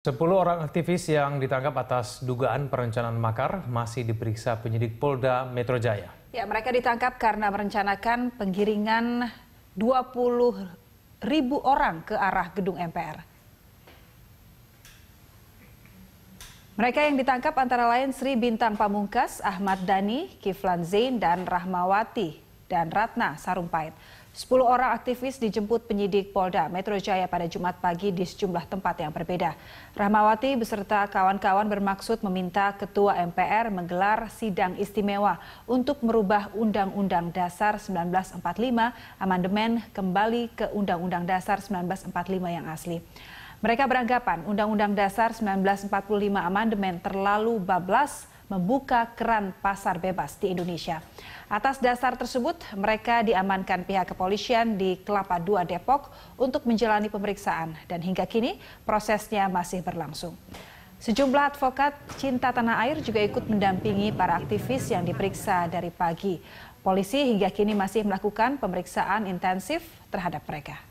Sepuluh orang aktivis yang ditangkap atas dugaan perencanaan makar masih diperiksa penyidik Polda Metro Jaya. Ya, mereka ditangkap karena merencanakan penggiringan 20 ribu orang ke arah gedung MPR. Mereka yang ditangkap antara lain Sri Bintang Pamungkas, Ahmad Dani, Kiflan Zain, dan Rahmawati, dan Ratna Sarumpait. 10 orang aktivis dijemput penyidik Polda Metro Jaya pada Jumat pagi di sejumlah tempat yang berbeda. Rahmawati beserta kawan-kawan bermaksud meminta Ketua MPR menggelar sidang istimewa untuk merubah Undang-Undang Dasar 1945 amandemen kembali ke Undang-Undang Dasar 1945 yang asli. Mereka beranggapan Undang-Undang Dasar 1945 amandemen terlalu bablas membuka keran pasar bebas di Indonesia. Atas dasar tersebut, mereka diamankan pihak kepolisian di Kelapa II Depok untuk menjalani pemeriksaan dan hingga kini prosesnya masih berlangsung. Sejumlah advokat cinta tanah air juga ikut mendampingi para aktivis yang diperiksa dari pagi. Polisi hingga kini masih melakukan pemeriksaan intensif terhadap mereka.